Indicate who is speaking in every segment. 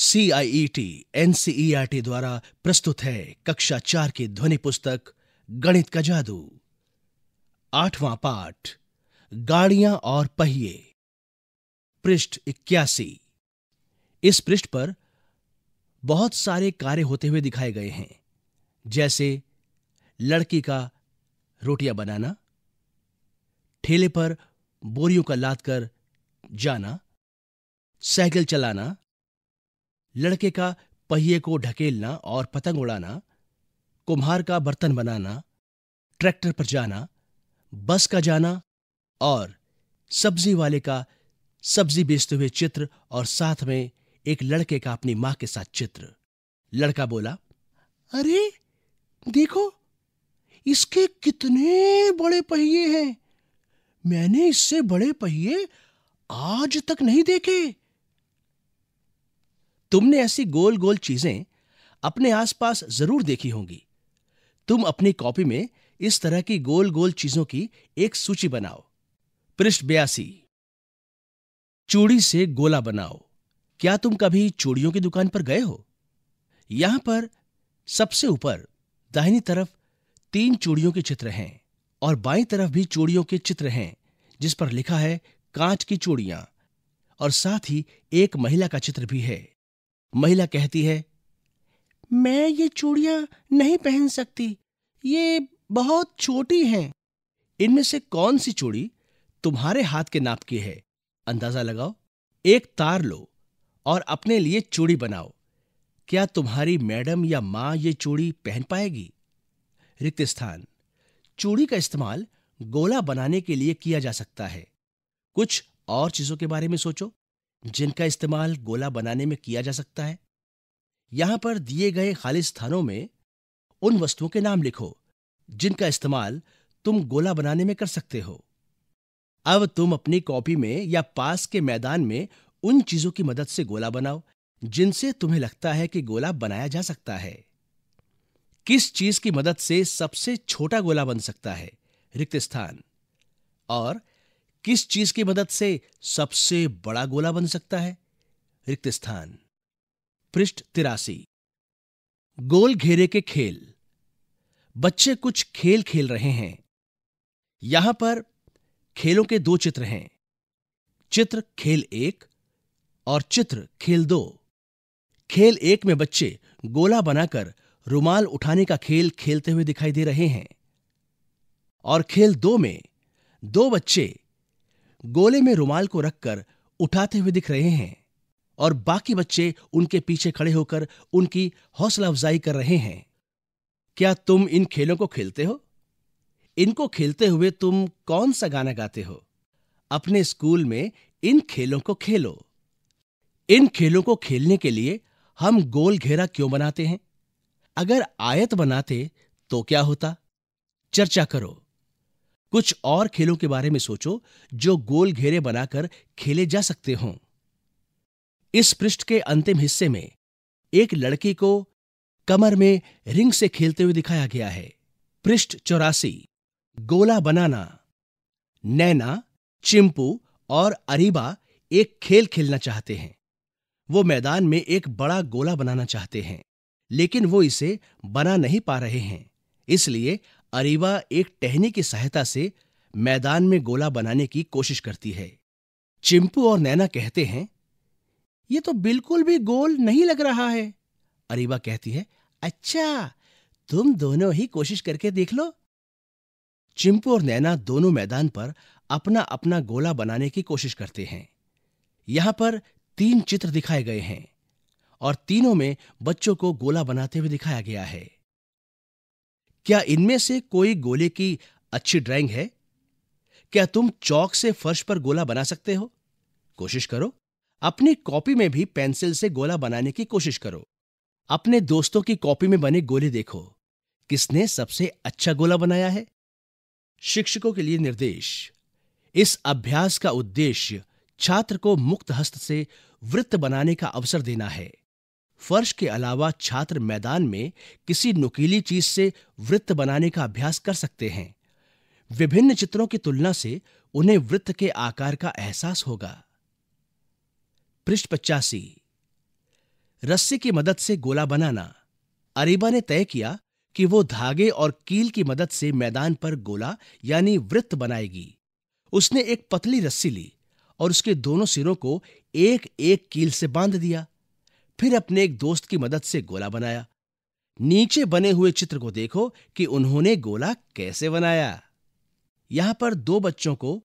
Speaker 1: CIET NCERT e e द्वारा प्रस्तुत है कक्षा चार की ध्वनि पुस्तक गणित का जादू आठवां पाठ गाड़ियां और पहिए पृष्ठ इक्यासी इस पृष्ठ पर बहुत सारे कार्य होते हुए दिखाए गए हैं जैसे लड़की का रोटियां बनाना ठेले पर बोरियों का लाद कर जाना साइकिल चलाना लड़के का पहिए को ढकेलना और पतंग उड़ाना कुम्हार का बर्तन बनाना ट्रैक्टर पर जाना बस का जाना और सब्जी वाले का सब्जी बेचते हुए चित्र और साथ में एक लड़के का अपनी मां के साथ चित्र लड़का बोला अरे देखो इसके कितने बड़े पहिए हैं मैंने इससे बड़े पहिए आज तक नहीं देखे तुमने ऐसी गोल गोल चीजें अपने आसपास जरूर देखी होंगी तुम अपनी कॉपी में इस तरह की गोल गोल चीजों की एक सूची बनाओ पृष्ठ बयासी चूड़ी से गोला बनाओ क्या तुम कभी चूड़ियों की दुकान पर गए हो यहां पर सबसे ऊपर दाहिनी तरफ तीन चूड़ियों के चित्र हैं और बाईं तरफ भी चूड़ियों के चित्र हैं जिस पर लिखा है कांच की चूड़ियां और साथ ही एक महिला का चित्र भी है महिला कहती है मैं ये चूड़ियां नहीं पहन सकती ये बहुत छोटी हैं इनमें से कौन सी चूड़ी तुम्हारे हाथ के नाप की है अंदाजा लगाओ एक तार लो और अपने लिए चूड़ी बनाओ क्या तुम्हारी मैडम या माँ ये चूड़ी पहन पाएगी रिक्त स्थान चूड़ी का इस्तेमाल गोला बनाने के लिए किया जा सकता है कुछ और चीजों के बारे में सोचो जिनका इस्तेमाल गोला बनाने में किया जा सकता है यहां पर दिए गए खाली स्थानों में उन वस्तुओं के नाम लिखो जिनका इस्तेमाल तुम गोला बनाने में कर सकते हो अब तुम अपनी कॉपी में या पास के मैदान में उन चीजों की मदद से गोला बनाओ जिनसे तुम्हें लगता है कि गोला बनाया जा सकता है किस चीज की मदद से सबसे छोटा गोला बन सकता है रिक्त स्थान और किस चीज की मदद से सबसे बड़ा गोला बन सकता है रिक्त स्थान पृष्ठ तिरासी गोल घेरे के खेल बच्चे कुछ खेल खेल रहे हैं यहां पर खेलों के दो चित्र हैं चित्र खेल एक और चित्र खेल दो खेल एक में बच्चे गोला बनाकर रुमाल उठाने का खेल खेलते हुए दिखाई दे रहे हैं और खेल दो में दो बच्चे गोले में रुमाल को रखकर उठाते हुए दिख रहे हैं और बाकी बच्चे उनके पीछे खड़े होकर उनकी हौसला अफजाई कर रहे हैं क्या तुम इन खेलों को खेलते हो इनको खेलते हुए तुम कौन सा गाना गाते हो अपने स्कूल में इन खेलों को खेलो इन खेलों को खेलने के लिए हम गोल घेरा क्यों बनाते हैं अगर आयत बनाते तो क्या होता चर्चा करो कुछ और खेलों के बारे में सोचो जो गोल घेरे बनाकर खेले जा सकते हों इस पृष्ठ के अंतिम हिस्से में एक लड़की को कमर में रिंग से खेलते हुए दिखाया गया है पृष्ठ चौरासी गोला बनाना नैना चिंपू और अरीबा एक खेल खेलना चाहते हैं वो मैदान में एक बड़ा गोला बनाना चाहते हैं लेकिन वो इसे बना नहीं पा रहे हैं इसलिए अरीबा एक टहनी की सहायता से मैदान में गोला बनाने की कोशिश करती है चिंपू और नैना कहते हैं ये तो बिल्कुल भी गोल नहीं लग रहा है अरीबा कहती है अच्छा तुम दोनों ही कोशिश करके देख लो चिंपू और नैना दोनों मैदान पर अपना अपना गोला बनाने की कोशिश करते हैं यहां पर तीन चित्र दिखाए गए हैं और तीनों में बच्चों को गोला बनाते हुए दिखाया गया है क्या इनमें से कोई गोले की अच्छी ड्राइंग है क्या तुम चौक से फर्श पर गोला बना सकते हो कोशिश करो अपनी कॉपी में भी पेंसिल से गोला बनाने की कोशिश करो अपने दोस्तों की कॉपी में बने गोले देखो किसने सबसे अच्छा गोला बनाया है शिक्षकों के लिए निर्देश इस अभ्यास का उद्देश्य छात्र को मुक्त हस्त से वृत्त बनाने का अवसर देना है फर्श के अलावा छात्र मैदान में किसी नुकीली चीज से वृत्त बनाने का अभ्यास कर सकते हैं विभिन्न चित्रों की तुलना से उन्हें वृत्त के आकार का एहसास होगा पृष्ठ पचासी रस्सी की मदद से गोला बनाना अरीबा ने तय किया कि वो धागे और कील की मदद से मैदान पर गोला यानी वृत्त बनाएगी उसने एक पतली रस्सी ली और उसके दोनों सिरों को एक एक कील से बांध दिया फिर अपने एक दोस्त की मदद से गोला बनाया नीचे बने हुए चित्र को देखो कि उन्होंने गोला कैसे बनाया यहां पर दो बच्चों को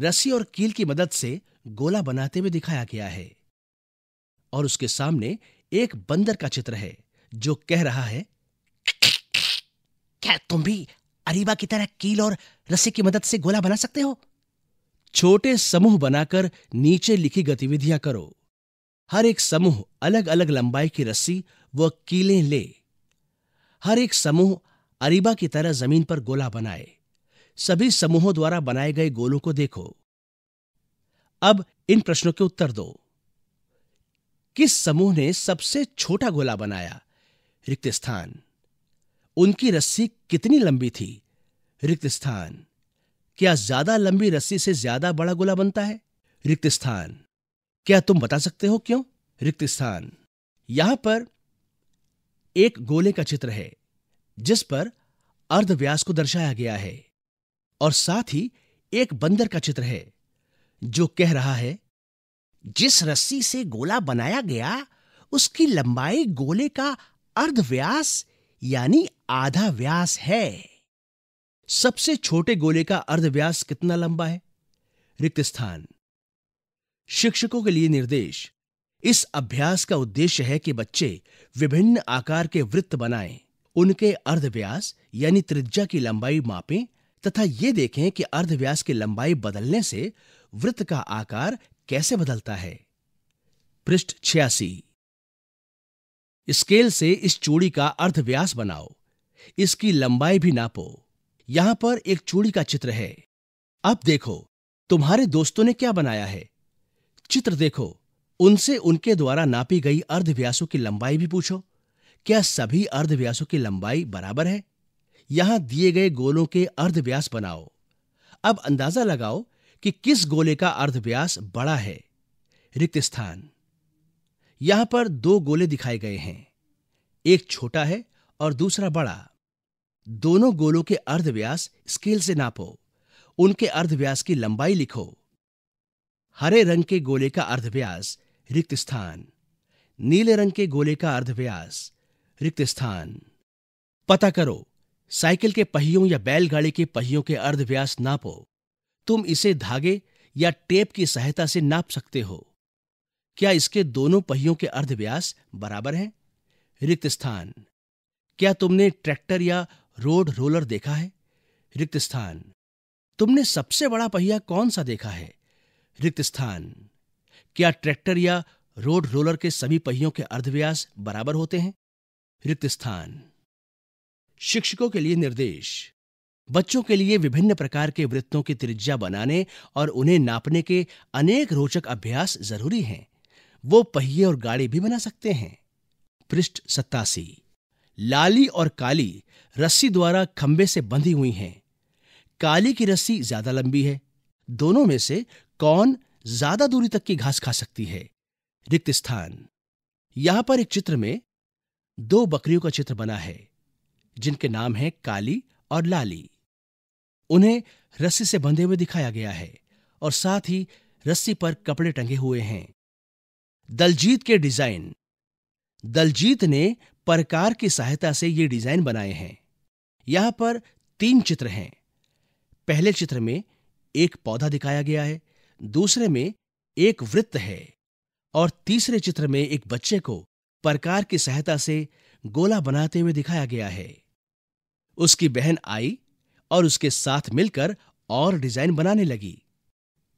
Speaker 1: रस्सी और कील की मदद से गोला बनाते हुए दिखाया गया है और उसके सामने एक बंदर का चित्र है जो कह रहा है क्या तुम भी अरीबा की तरह कील और रस्सी की मदद से गोला बना सकते हो छोटे समूह बनाकर नीचे लिखी गतिविधियां करो हर एक समूह अलग अलग लंबाई की रस्सी व कीलें ले हर एक समूह अरीबा की तरह जमीन पर गोला बनाए सभी समूहों द्वारा बनाए गए गोलों को देखो अब इन प्रश्नों के उत्तर दो किस समूह ने सबसे छोटा गोला बनाया रिक्त स्थान उनकी रस्सी कितनी लंबी थी रिक्त स्थान क्या ज्यादा लंबी रस्सी से ज्यादा बड़ा गोला बनता है रिक्त स्थान क्या तुम बता सकते हो क्यों रिक्त स्थान यहां पर एक गोले का चित्र है जिस पर अर्धव्यास को दर्शाया गया है और साथ ही एक बंदर का चित्र है जो कह रहा है जिस रस्सी से गोला बनाया गया उसकी लंबाई गोले का अर्धव्यास यानी आधा व्यास है सबसे छोटे गोले का अर्धव्यास कितना लंबा है रिक्त स्थान शिक्षकों के लिए निर्देश इस अभ्यास का उद्देश्य है कि बच्चे विभिन्न आकार के वृत्त बनाएं, उनके अर्धव्यास यानी त्रिज्या की लंबाई मापें तथा ये देखें कि अर्धव्यास की लंबाई बदलने से वृत्त का आकार कैसे बदलता है पृष्ठ छियासी स्केल से इस चूड़ी का अर्धव्यास बनाओ इसकी लंबाई भी नापो यहां पर एक चूड़ी का चित्र है अब देखो तुम्हारे दोस्तों ने क्या बनाया है चित्र देखो उनसे उनके द्वारा नापी गई अर्धव्यासों की लंबाई भी पूछो क्या सभी अर्धव्यासों की लंबाई बराबर है यहां दिए गए गोलों के अर्धव्यास बनाओ अब अंदाजा लगाओ कि किस गोले का अर्धव्यास बड़ा है रिक्त स्थान यहां पर दो गोले दिखाए गए हैं एक छोटा है और दूसरा बड़ा दोनों गोलों के अर्धव्यास स्केल से नापो उनके अर्धव्यास की लंबाई लिखो हरे रंग के गोले का अर्धव्यास रिक्त स्थान नीले रंग के गोले का अर्धव्यास रिक्त स्थान पता करो साइकिल के पहियों या बैलगाड़ी के पहियों के अर्धव्यास नापो तुम इसे धागे या टेप की सहायता से नाप सकते हो क्या इसके दोनों पहियों के अर्धव्यास बराबर हैं रिक्त स्थान क्या तुमने ट्रैक्टर या रोड रोलर देखा है रिक्त स्थान तुमने सबसे बड़ा पहिया कौन सा देखा है रिक्त स्थान क्या ट्रैक्टर या रोड रोलर के सभी पहियों के अर्धव्यास बराबर होते हैं रिक्त स्थान शिक्षकों के लिए निर्देश बच्चों के लिए विभिन्न प्रकार के वृत्तों की त्रिज्या बनाने और उन्हें नापने के अनेक रोचक अभ्यास जरूरी हैं वो पहिए और गाड़ी भी बना सकते हैं पृष्ठ सत्तासी लाली और काली रस्सी द्वारा खंबे से बंधी हुई हैं काली की रस्सी ज्यादा लंबी है दोनों में से कौन ज्यादा दूरी तक की घास खा सकती है रिक्त स्थान यहां पर एक चित्र में दो बकरियों का चित्र बना है जिनके नाम है काली और लाली उन्हें रस्सी से बंधे हुए दिखाया गया है और साथ ही रस्सी पर कपड़े टंगे हुए हैं दलजीत के डिजाइन दलजीत ने परकार की सहायता से ये डिजाइन बनाए हैं यहां पर तीन चित्र हैं पहले चित्र में एक पौधा दिखाया गया है दूसरे में एक वृत्त है और तीसरे चित्र में एक बच्चे को प्रकार की सहायता से गोला बनाते हुए दिखाया गया है उसकी बहन आई और उसके साथ मिलकर और डिजाइन बनाने लगी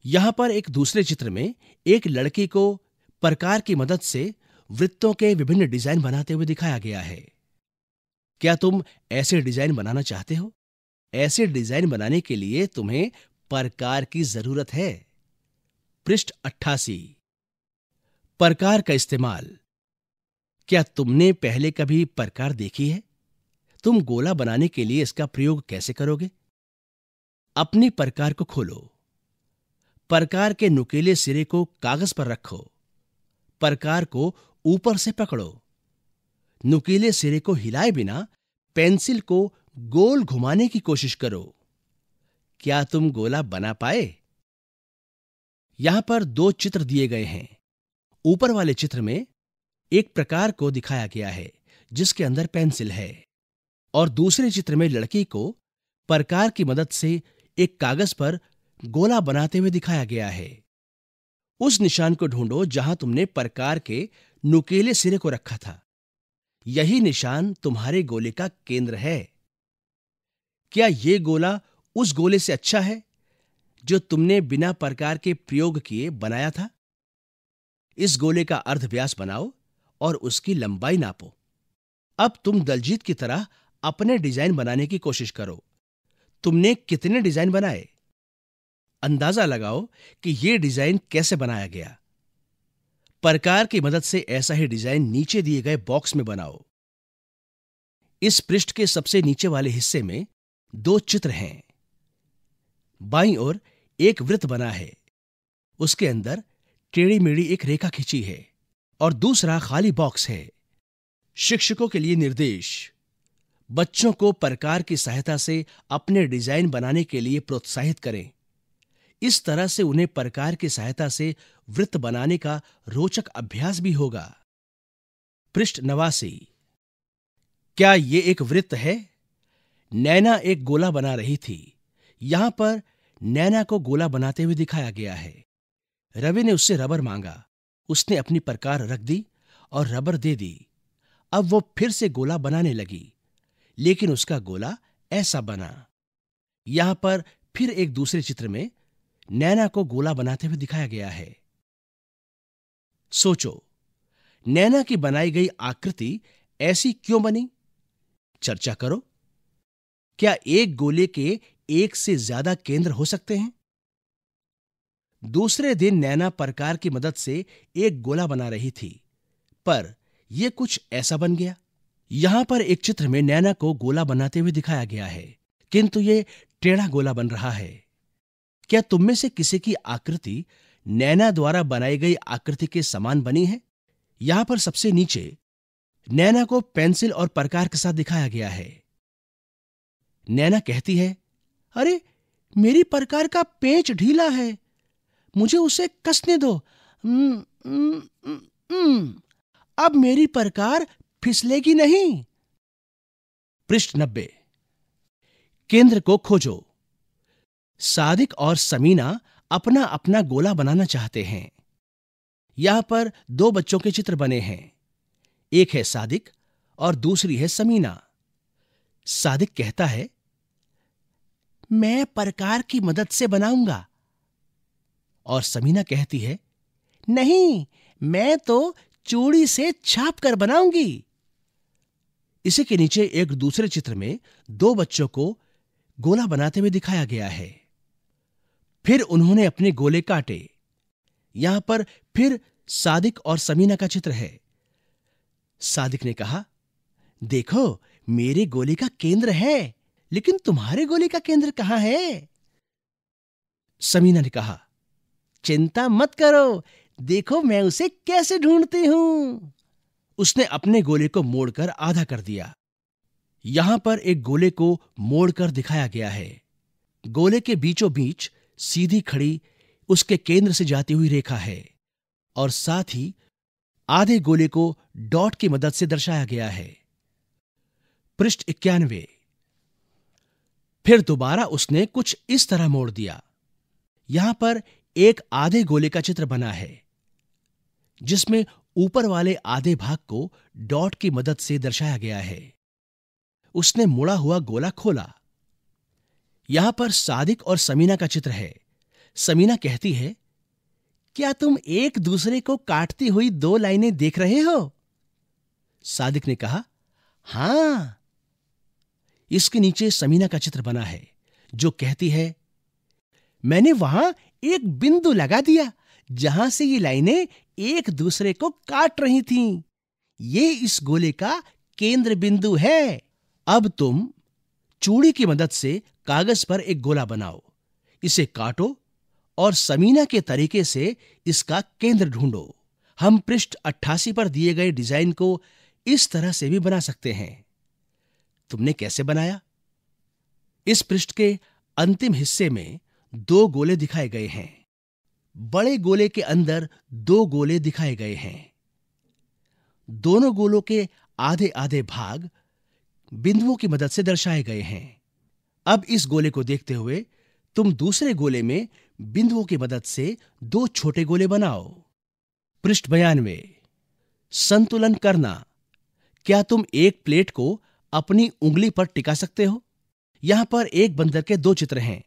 Speaker 1: यहां पर एक दूसरे चित्र में एक लड़की को प्रकार की मदद से वृत्तों के विभिन्न डिजाइन बनाते हुए दिखाया गया है क्या तुम ऐसे डिजाइन बनाना चाहते हो ऐसे डिजाइन बनाने के लिए तुम्हें प्रकार की जरूरत है पृष्ठ अट्ठासी परकार का इस्तेमाल क्या तुमने पहले कभी परकार देखी है तुम गोला बनाने के लिए इसका प्रयोग कैसे करोगे अपनी परकार को खोलो परकार के नुकेले सिरे को कागज पर रखो परकार को ऊपर से पकड़ो नुकीले सिरे को हिलाए बिना पेंसिल को गोल घुमाने की कोशिश करो क्या तुम गोला बना पाए यहां पर दो चित्र दिए गए हैं ऊपर वाले चित्र में एक प्रकार को दिखाया गया है जिसके अंदर पेंसिल है और दूसरे चित्र में लड़की को प्रकार की मदद से एक कागज पर गोला बनाते हुए दिखाया गया है उस निशान को ढूंढो जहां तुमने प्रकार के नुकेले सिरे को रखा था यही निशान तुम्हारे गोले का केंद्र है क्या यह गोला उस गोले से अच्छा है जो तुमने बिना प्रकार के प्रयोग किए बनाया था इस गोले का अर्धव्यास बनाओ और उसकी लंबाई नापो अब तुम दलजीत की तरह अपने डिजाइन बनाने की कोशिश करो तुमने कितने डिजाइन बनाए अंदाजा लगाओ कि यह डिजाइन कैसे बनाया गया प्रकार की मदद से ऐसा ही डिजाइन नीचे दिए गए बॉक्स में बनाओ इस पृष्ठ के सबसे नीचे वाले हिस्से में दो चित्र हैं बाई ओर एक वृत्त बना है उसके अंदर टेढ़ी मेढ़ी एक रेखा खींची है और दूसरा खाली बॉक्स है शिक्षकों के लिए निर्देश बच्चों को प्रकार की सहायता से अपने डिजाइन बनाने के लिए प्रोत्साहित करें इस तरह से उन्हें प्रकार की सहायता से वृत्त बनाने का रोचक अभ्यास भी होगा पृष्ठ नवासी क्या यह एक वृत्त है नैना एक गोला बना रही थी यहां पर नैना को गोला बनाते हुए दिखाया गया है रवि ने उससे रबर मांगा उसने अपनी प्रकार रख दी और रबर दे दी अब वो फिर से गोला बनाने लगी लेकिन उसका गोला ऐसा बना यहां पर फिर एक दूसरे चित्र में नैना को गोला बनाते हुए दिखाया गया है सोचो नैना की बनाई गई आकृति ऐसी क्यों बनी चर्चा करो क्या एक गोले के एक से ज्यादा केंद्र हो सकते हैं दूसरे दिन नैना प्रकार की मदद से एक गोला बना रही थी पर यह कुछ ऐसा बन गया यहां पर एक चित्र में नैना को गोला बनाते हुए दिखाया गया है किंतु यह टेढ़ा गोला बन रहा है क्या तुम में से किसी की आकृति नैना द्वारा बनाई गई आकृति के समान बनी है यहां पर सबसे नीचे नैना को पेंसिल और प्रकार के साथ दिखाया गया है नैना कहती है अरे मेरी प्रकार का पेच ढीला है मुझे उसे कसने दो न, न, न, अब मेरी परकार फिसलेगी नहीं पृष्ठ नब्बे केंद्र को खोजो सादिक और समीना अपना अपना गोला बनाना चाहते हैं यहां पर दो बच्चों के चित्र बने हैं एक है सादिक और दूसरी है समीना सादिक कहता है मैं परकार की मदद से बनाऊंगा और समीना कहती है नहीं मैं तो चूड़ी से छाप कर बनाऊंगी इसी के नीचे एक दूसरे चित्र में दो बच्चों को गोला बनाते हुए दिखाया गया है फिर उन्होंने अपने गोले काटे यहां पर फिर सादिक और समीना का चित्र है सादिक ने कहा देखो मेरे गोले का केंद्र है लेकिन तुम्हारे गोली का केंद्र कहां है समीना ने कहा चिंता मत करो देखो मैं उसे कैसे ढूंढती हूं उसने अपने गोले को मोड़कर आधा कर दिया यहां पर एक गोले को मोड़कर दिखाया गया है गोले के बीचों बीच सीधी खड़ी उसके केंद्र से जाती हुई रेखा है और साथ ही आधे गोले को डॉट की मदद से दर्शाया गया है पृष्ठ इक्यानवे फिर दोबारा उसने कुछ इस तरह मोड़ दिया यहां पर एक आधे गोले का चित्र बना है जिसमें ऊपर वाले आधे भाग को डॉट की मदद से दर्शाया गया है उसने मुड़ा हुआ गोला खोला यहां पर सादिक और समीना का चित्र है समीना कहती है क्या तुम एक दूसरे को काटती हुई दो लाइनें देख रहे हो सादिक ने कहा हां इसके नीचे समीना का चित्र बना है जो कहती है मैंने वहां एक बिंदु लगा दिया जहां से ये लाइनें एक दूसरे को काट रही थीं। ये इस गोले का केंद्र बिंदु है अब तुम चूड़ी की मदद से कागज पर एक गोला बनाओ इसे काटो और समीना के तरीके से इसका केंद्र ढूंढो हम पृष्ठ 88 पर दिए गए डिजाइन को इस तरह से भी बना सकते हैं तुमने कैसे बनाया इस पृष्ठ के अंतिम हिस्से में दो गोले दिखाए गए हैं बड़े गोले के अंदर दो गोले दिखाए गए हैं दोनों गोलों के आधे आधे भाग बिंदुओं की मदद से दर्शाए गए हैं अब इस गोले को देखते हुए तुम दूसरे गोले में बिंदुओं की मदद से दो छोटे गोले बनाओ पृष्ठ बयानवे संतुलन करना क्या तुम एक प्लेट को अपनी उंगली पर टिका सकते हो यहां पर एक बंदर के दो चित्र हैं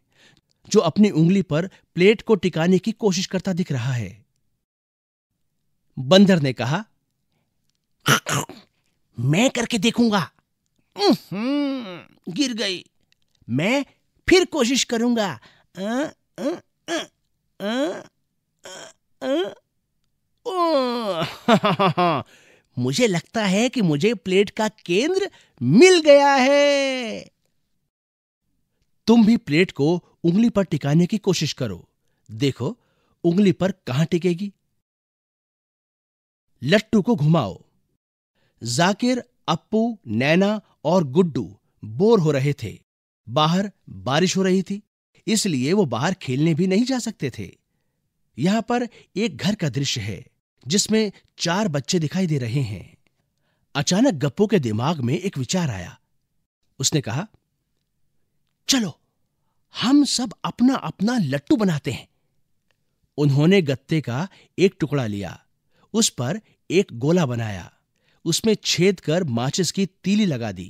Speaker 1: जो अपनी उंगली पर प्लेट को टिकाने की कोशिश करता दिख रहा है बंदर ने कहा मैं करके देखूंगा गिर गई मैं फिर कोशिश करूंगा आ, आ, आ, आ, आ, आ, आ, मुझे लगता है कि मुझे प्लेट का केंद्र मिल गया है तुम भी प्लेट को उंगली पर टिकाने की कोशिश करो देखो उंगली पर कहां टिकेगी लट्टू को घुमाओ जाकिर अप्पू नैना और गुड्डू बोर हो रहे थे बाहर बारिश हो रही थी इसलिए वो बाहर खेलने भी नहीं जा सकते थे यहां पर एक घर का दृश्य है जिसमें चार बच्चे दिखाई दे रहे हैं अचानक गप्पू के दिमाग में एक विचार आया उसने कहा चलो हम सब अपना अपना लट्टू बनाते हैं उन्होंने गत्ते का एक टुकड़ा लिया उस पर एक गोला बनाया उसमें छेद कर माचिस की तीली लगा दी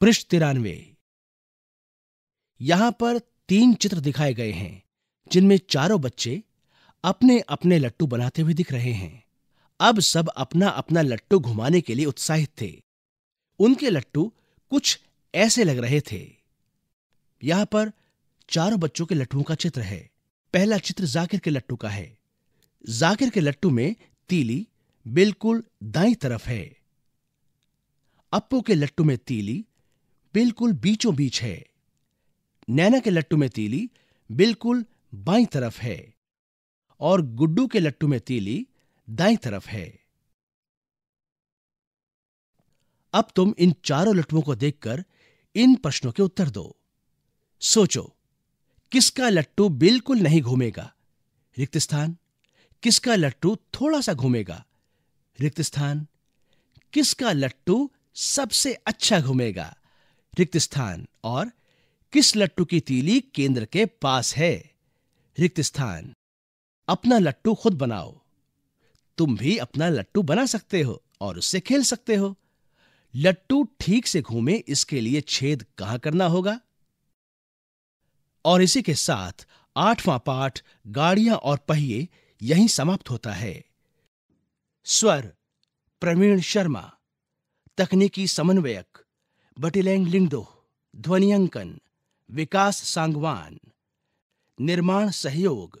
Speaker 1: पृष्ठ तिरानवे यहां पर तीन चित्र दिखाए गए हैं जिनमें चारों बच्चे अपने अपने लट्टू बनाते हुए दिख रहे हैं अब सब अपना अपना लट्टू घुमाने के लिए उत्साहित थे उनके लट्टू कुछ ऐसे लग रहे थे यहां पर चारों बच्चों के लट्टुओं का चित्र है पहला चित्र जाकिर के लट्टू का है जाकिर के लट्टू में तीली बिल्कुल दाई तरफ है अप्पू के लट्टू में तीली बिल्कुल बीचों बीच है नैना के लट्टू में तीली बिल्कुल बाई तरफ है और गुड्डू के लट्टू में तीली दाई तरफ है अब तुम इन चारों लट्टुओं को देखकर इन प्रश्नों के उत्तर दो सोचो किसका लट्टू बिल्कुल नहीं घूमेगा रिक्त स्थान किसका लट्टू थोड़ा सा घूमेगा रिक्त स्थान किसका लट्टू सबसे अच्छा घूमेगा रिक्त स्थान और किस लट्टू की तीली केंद्र के पास है रिक्त स्थान अपना लट्टू खुद बनाओ तुम भी अपना लट्टू बना सकते हो और उससे खेल सकते हो लट्टू ठीक से घूमे इसके लिए छेद कहां करना होगा और इसी के साथ आठवां पाठ गाड़ियां और पहिए यही समाप्त होता है स्वर प्रवीण शर्मा तकनीकी समन्वयक बटिलैंग लिंगडो ध्वनियांकन विकास सांगवान निर्माण सहयोग